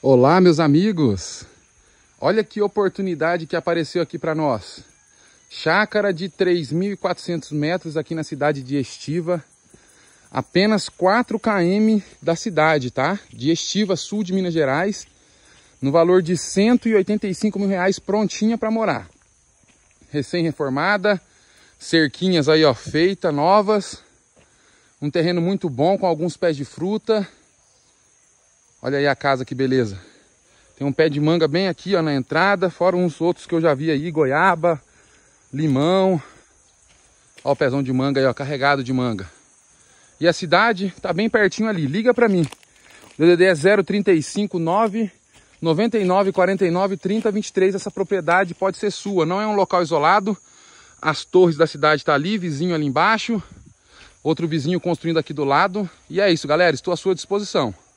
Olá, meus amigos! Olha que oportunidade que apareceu aqui para nós. Chácara de 3.400 metros aqui na cidade de Estiva. Apenas 4 km da cidade, tá? De Estiva, sul de Minas Gerais. No valor de 185 mil reais, prontinha para morar. Recém-reformada. Cerquinhas aí, ó, feita, novas. Um terreno muito bom, com alguns pés de fruta. Olha aí a casa, que beleza. Tem um pé de manga bem aqui, ó, na entrada. Fora uns outros que eu já vi aí, goiaba, limão. Ó o pezão de manga aí, ó, carregado de manga. E a cidade tá bem pertinho ali. Liga para mim. O DDD é 0359 99 49 30 23. Essa propriedade pode ser sua. Não é um local isolado. As torres da cidade tá ali, vizinho ali embaixo. Outro vizinho construindo aqui do lado. E é isso, galera. Estou à sua disposição.